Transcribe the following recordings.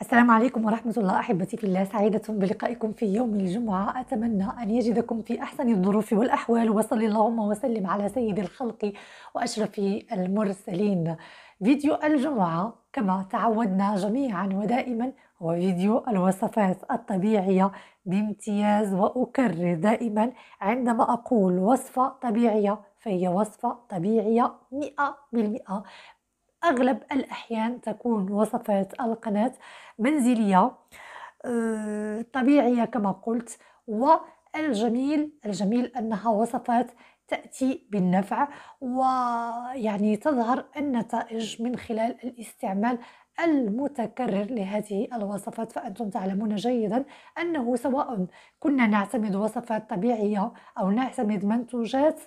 السلام عليكم ورحمة الله أحبتي في الله سعيدة بلقائكم في يوم الجمعة أتمنى أن يجدكم في أحسن الظروف والأحوال وصلي اللهم وسلم على سيد الخلق وأشرف المرسلين فيديو الجمعة كما تعودنا جميعا ودائما هو فيديو الوصفات الطبيعية بامتياز وأكرر دائما عندما أقول وصفة طبيعية فهي وصفة طبيعية مئة بالمئة أغلب الأحيان تكون وصفات القناة منزلية آه، طبيعية كما قلت والجميل الجميل أنها وصفات تأتي بالنفع ويعني تظهر النتائج من خلال الاستعمال المتكرر لهذه الوصفات فأنتم تعلمون جيدا أنه سواء كنا نعتمد وصفات طبيعية أو نعتمد منتوجات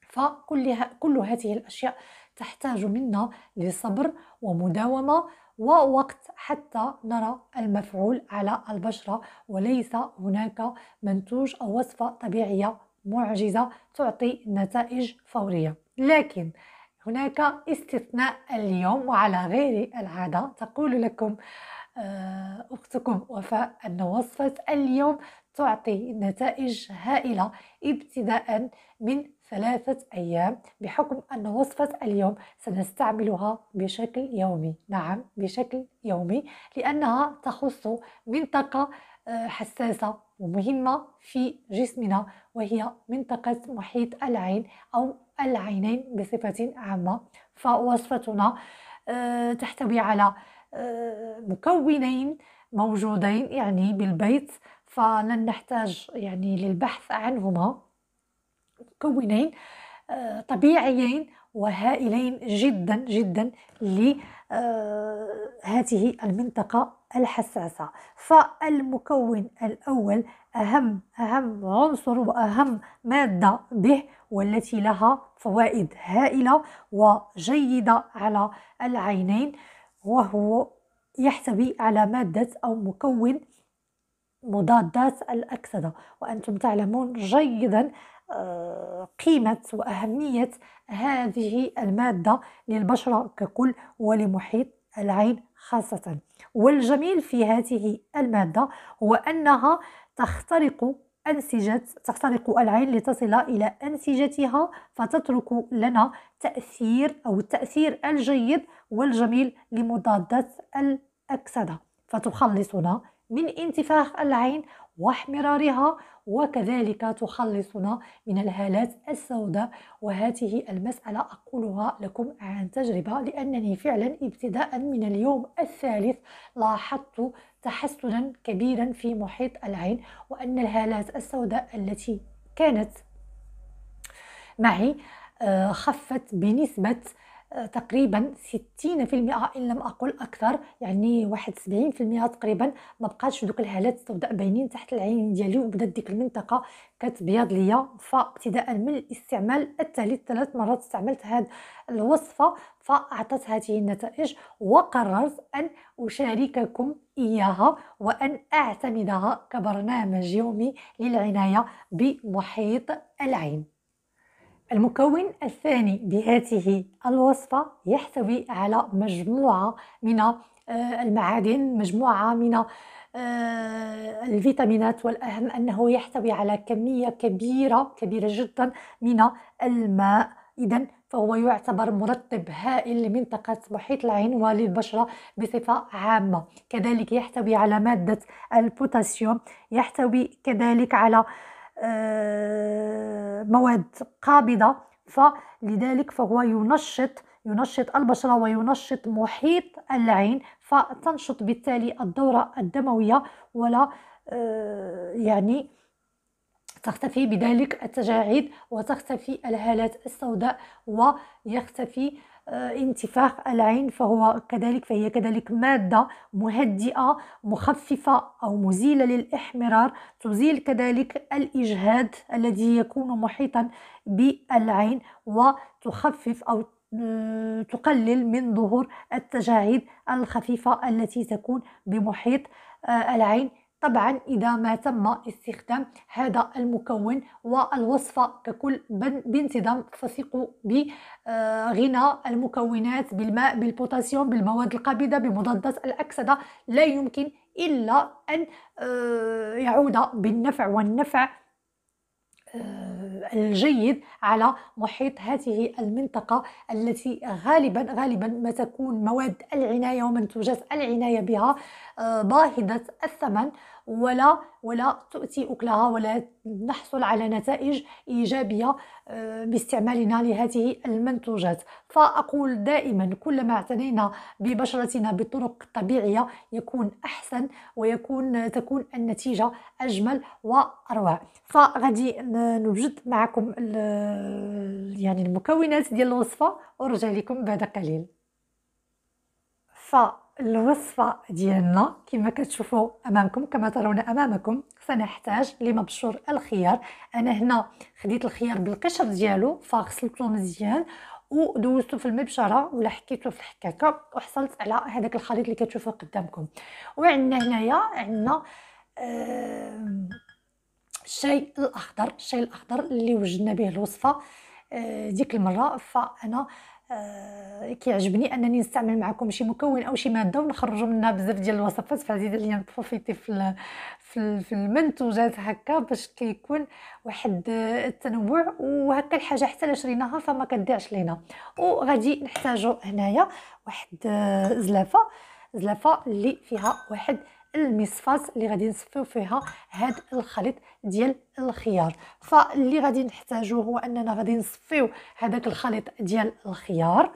فكل كل هذه الأشياء تحتاج منا لصبر ومداومة ووقت حتى نرى المفعول على البشرة وليس هناك منتوج أو وصفة طبيعية معجزة تعطي نتائج فورية لكن هناك استثناء اليوم وعلى غير العادة تقول لكم آه، أختكم وفاء أن وصفة اليوم تعطي نتائج هائلة ابتداء من ثلاثة أيام بحكم أن وصفة اليوم سنستعملها بشكل يومي نعم بشكل يومي لأنها تخص منطقة آه، حساسة ومهمة في جسمنا وهي منطقة محيط العين أو العينين بصفة عامة فوصفتنا آه، تحتوي على آه، مكونين موجودين يعني بالبيت فلن نحتاج يعني للبحث عنهما مكونين آه، طبيعيين وهائلين جدا جدا لهذه آه، المنطقة الحساسة فالمكون الأول أهم أهم عنصر وأهم مادة به والتي لها فوائد هائلة وجيدة على العينين وهو يحتوي على مادة أو مكون مضادات الأكسدة وأنتم تعلمون جيدا قيمة وأهمية هذه المادة للبشرة ككل ولمحيط العين خاصة والجميل في هذه المادة هو أنها تخترق أنسجة تخترق العين لتصل إلى أنسجتها فتترك لنا تأثير أو التأثير الجيد والجميل لمضادات الأكسدة فتخلصنا من انتفاخ العين واحمرارها وكذلك تخلصنا من الهالات السوداء وهذه المسألة أقولها لكم عن تجربة لأنني فعلا ابتداء من اليوم الثالث لاحظت تحسنا كبيرا في محيط العين وأن الهالات السوداء التي كانت معي آه، خفت بنسبة تقريبا 60% آه، ان لم اقل اكثر يعني واحد 70% تقريبا ما بقاش دوك الهالات تبدا باينين تحت العين ديالي وبدات ديك المنطقه كتبيض ليا فابتداء من الاستعمال التالي ثلاث مرات استعملت هذه الوصفه فاعطت هذه النتائج وقررت ان اشارككم اياها وان اعتمدها كبرنامج يومي للعنايه بمحيط العين المكون الثاني بهذه الوصفة يحتوي على مجموعة من آه، المعادن مجموعة من آه، الفيتامينات والأهم أنه يحتوي على كمية كبيرة كبيرة جدا من الماء إذا فهو يعتبر مرطب هائل لمنطقة محيط العين وللبشرة بصفة عامة كذلك يحتوي على مادة البوتاسيوم يحتوي كذلك على آه، مواد قابضة فلذلك فهو ينشط ينشط البشرة وينشط محيط العين فتنشط بالتالي الدورة الدموية ولا آه، يعني تختفي بذلك التجاعيد وتختفي الهالات السوداء ويختفي آه، انتفاخ العين فهو كذلك فهي كذلك مادة مهدئة مخففة أو مزيلة للإحمرار تزيل كذلك الإجهاد الذي يكون محيطا بالعين وتخفف أو آه، تقلل من ظهور التجاعيد الخفيفة التي تكون بمحيط آه، العين طبعا إذا ما تم استخدام هذا المكون والوصفة ككل بانتظام فثقوا بغنى آه، المكونات بالماء بالبوتاسيوم بالمواد القابضة بمضادات الأكسدة لا يمكن إلا أن آه، يعود بالنفع والنفع آه، الجيد على محيط هذه المنطقة التي غالبا غالبا ما تكون مواد العناية ومنتوجات العناية بها آه، باهظة الثمن ولا ولا تؤتي اكلها ولا نحصل على نتائج ايجابيه آه، باستعمالنا لهذه المنتوجات فاقول دائما كلما اعتنينا ببشرتنا بطرق طبيعيه يكون احسن ويكون تكون النتيجه اجمل واروع فغادي آه، نوجد معكم يعني المكونات ديال الوصفه ورجع لكم بعد قليل ف الوصفة ديالنا كما كتشوفوا امامكم كما ترون امامكم سنحتاج لمبشور الخيار انا هنا خديت الخيار بالقشر ديالو فغسلته مزيان ودوزته في المبشره ولا حكيته في الحكاكه وحصلت على هذاك الخليط اللي كتشوفوا قدامكم وعندنا هنايا عندنا آه الشاي الاخضر الشاي الاخضر اللي وجدنا به الوصفه آه ديك المره فانا آه، كيعجبني انني نستعمل معكم شي مكون او شي ماده ونخرجوا منها بزاف ديال الوصفات فعزيز ديال نبروفيتي في في في المنتوجات هكا باش كيكون واحد التنوع وهكا الحاجه حتى لا شريناها فما كديرش لينا وغادي نحتاجو هنايا واحد آه، زلافه زلافه اللي فيها واحد المصفاص اللي غادي نصفيو فيها هاد الخليط ديال الخيار فاللي غادي نحتاجو هو اننا غادي نصفيو هذاك الخليط ديال الخيار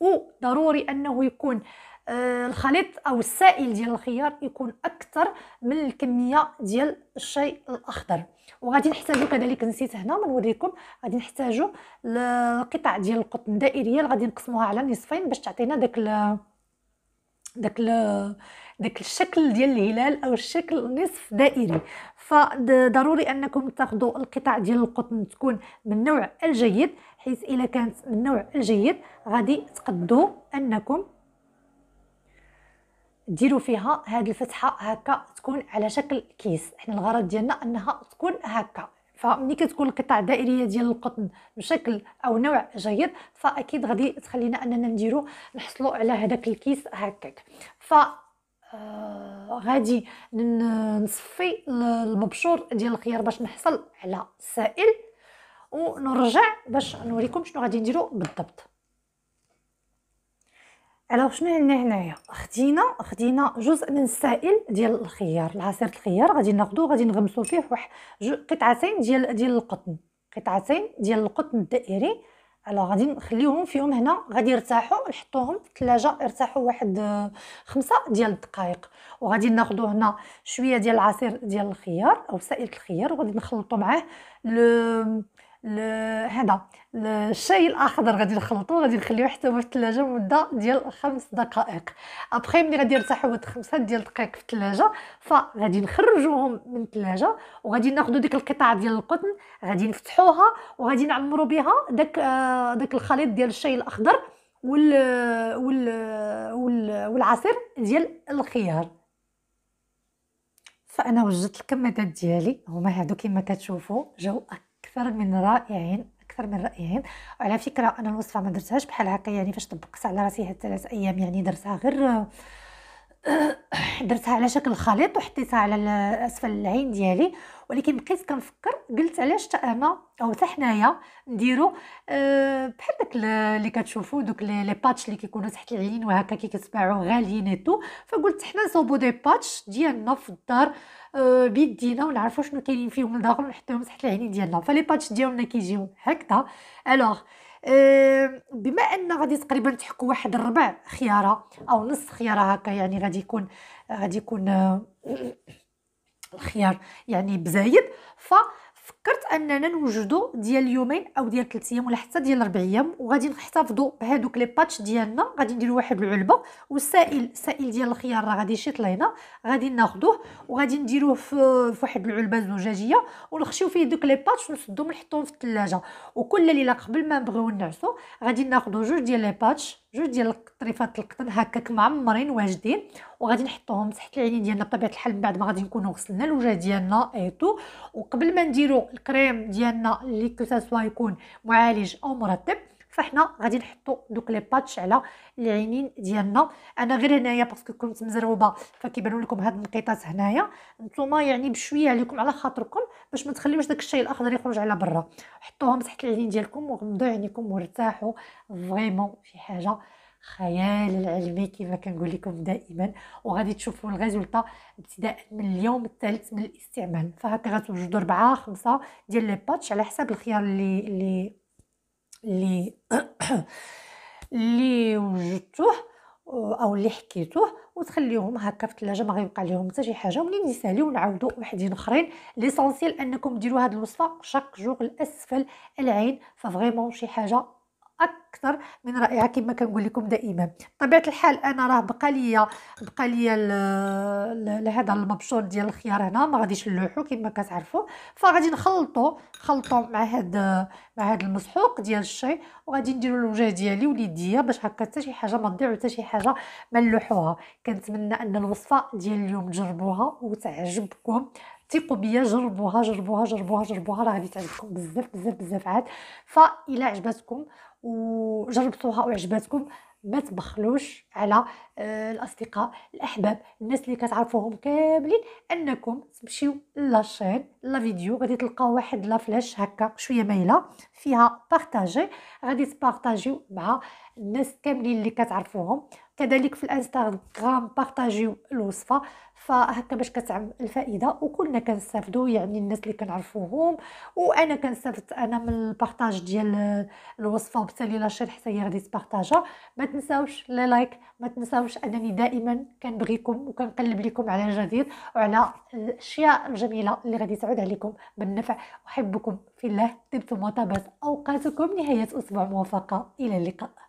وضروري انه يكون آه، الخليط او السائل ديال الخيار يكون اكثر من الكميه ديال الشاي الاخضر وغادي نحتاجو كذلك نسيت هنا ما نوريكم غادي نحتاجو القطع ديال القطن دائريه اللي غادي نقسموها على نصفين باش تعطينا داك داك داك الشكل ديال الهلال او الشكل نصف دائري فضروري انكم تاخذوا القطع ديال القطن تكون من النوع الجيد حيث الا كانت من النوع الجيد غادي تقدوا انكم ديروا فيها هاد الفتحه هكا تكون على شكل كيس حنا الغرض ديالنا انها تكون هكا فملي كتكون القطع دائريه ديال القطن بشكل او نوع جيد فاكيد غادي تخلينا اننا نديرو نحصلوا على هذاك الكيس هكاك ف آه غادي نصفي المبشور ديال الخيار باش نحصل على السائل ونرجع باش نوريكم شنو غادي نديرو بالضبط الوغ شنو عندنا هنايا خدينا خدينا جزء من السائل ديال الخيار العصير الخيار غادي ناخذو غادي نغمسو فيه واحد قطعتين ديال ديال القطن قطعتين ديال القطن الدائري الوغ غادي نخليوهم فيهم هنا غادي يرتاحوا نحطوهم في الثلاجه يرتاحوا واحد آه، خمسة ديال الدقائق وغادي ناخذو هنا شويه ديال العصير ديال الخيار او سائل الخيار وغادي نخلطو معاه هذا الشاي الاخضر غادي نخلطو غادي نخليوه حتى هو في الثلاجه مده ديال خمس دقائق ابخي ملي غادي يرتاح هو خمسة ديال الدقائق في الثلاجه فغادي نخرجوهم من الثلاجه وغادي ناخذ ديك القطع ديال القطن غادي نفتحوها وغادي نعمرو بها داك آه داك الخليط ديال الشاي الاخضر وال وال, وال والعصير ديال الخيار فانا وجدت الكمادات ديالي هما هادو كما كتشوفوا جاوا اكثر من رائعين اكثر من رائعين وعلى فكره انا الوصفه ما درتهاش بحال هكا يعني فاش طبقت على راسي هاد ثلاث ايام يعني درتها غير درتها على شكل خليط وحطيتها على اسفل العين ديالي ولكن بقيت كنفكر قلت علاش حتى انا او حتى حنايا نديرو آه، بحال داك اللي كتشوفوا دوك لي باتش اللي كيكونوا تحت العينين وهكا كي كتباعوا غاليين ايتو فقلت حنا نصوبو دي باتش ديالنا في الدار آه، بيدينا ونعرفوا شنو كاينين فيهم لداخل ونحطوهم تحت العينين ديالنا فلي باتش ديالنا كيجيو هكذا الوغ آه، بما ان غادي تقريبا تحكوا واحد الربع خياره او نص خياره هكا يعني غادي يكون غادي يكون آه، الخيار يعني بزايد ف فكرت اننا نوجدو ديال يومين او ديال 3 ايام ولا حتى ديال 4 ايام وغادي نحتفظوا بهذوك لي باتش ديالنا غادي نديرو واحد العلبه والسائل السائل ديال الخيار راه غادي يشيط لهنا غادي ناخذوه وغادي نديروه في واحد العلبه زجاجيه ونخشيو فيه دوك لي باتش ونسدهم نحطوهم في الثلاجه وكل ليله قبل ما نبغيو نعسو غادي ناخذوا جوج ديال لي باتش جوج ديال القطريفات القطن هكاك معمرين واجدين وغادي نحطوهم تحت العينين ديالنا بطبيعه الحال من بعد ما غادي نكونوا غسلنا الوجه ديالنا ايتو وقبل ما نديرو الكريم ديالنا اللي كو يكون معالج او مرطب فاحنا غادي نحطو دوك لي باتش على العينين ديالنا انا غير هنايا باسكو كنت مزروبه فكيبانوا لكم هاد النقيطات هنايا نتوما يعني بشويه عليكم على خاطركم باش ما تخليوش داك الشيء الاخضر يخرج على برا حطوهم تحت العينين ديالكم وغمضوا عينيكم وارتاحوا فريمون شي حاجه خيال العلمي كما كنقول لكم دائما وغادي تشوفوا الريزولتا ابتداء من اليوم الثالث من الاستعمال فهكا غتوجدوا ربعة خمسة ديال لي باتش على حسب الخيار اللي اللي اللي اللي وجدتوه او اللي حكيتوه وتخليهم هكا في الثلاجه ما غيبقى لهم حتى شي حاجه ومنين يساليو نعاودو وحدين اخرين ليسونسيال انكم ديروا هاد الوصفه شاك جوغ الاسفل العين ففريمون شي حاجه اكثر من رائعه كما كنقول لكم دائما بطبيعه الحال انا راه بقى ليا بقى ليا هذا المبشور ديال الخيار هنا ما غاديش نلوحو كما كتعرفوا فغادي نخلطو نخلطو مع هذا مع هذا المسحوق ديال الشاي وغادي نديرو الوجه ديالي وليديا باش هكا حتى شي حاجه ما تضيع حتى شي حاجه ما نلوحوها كنتمنى ان الوصفه ديال اليوم تجربوها وتعجبكم ثقوا بيا جربوها جربوها جربوها جربوها راه غادي تعجبكم بزاف بزاف بزاف عاد فإلا عجبتكم وجربتوها وعجبتكم ما تبخلوش على آه، الاصدقاء الاحباب الناس اللي كتعرفوهم كاملين انكم تمشيو لاشين لا فيديو غادي تلقاو واحد لا فلاش هكا شويه مايله فيها بارطاجي غادي تبارطاجيو مع الناس كاملين اللي كتعرفوهم كذلك في الانستغرام بارطاجيو الوصفه فهكا باش كتعم الفائده وكلنا كنستافدو يعني الناس اللي كنعرفوهم وانا كنستافد انا من البارطاج ديال الوصفه وبالتالي لا شير حتى هي غادي تبارطاجها ما تنساوش لي لايك ما تنساوش انني دائما كنبغيكم وكنقلب لكم على الجديد وعلى الاشياء الجميله اللي غادي تعود عليكم بالنفع احبكم في الله طبتم وطابت اوقاتكم نهايه اسبوع موفقه الى اللقاء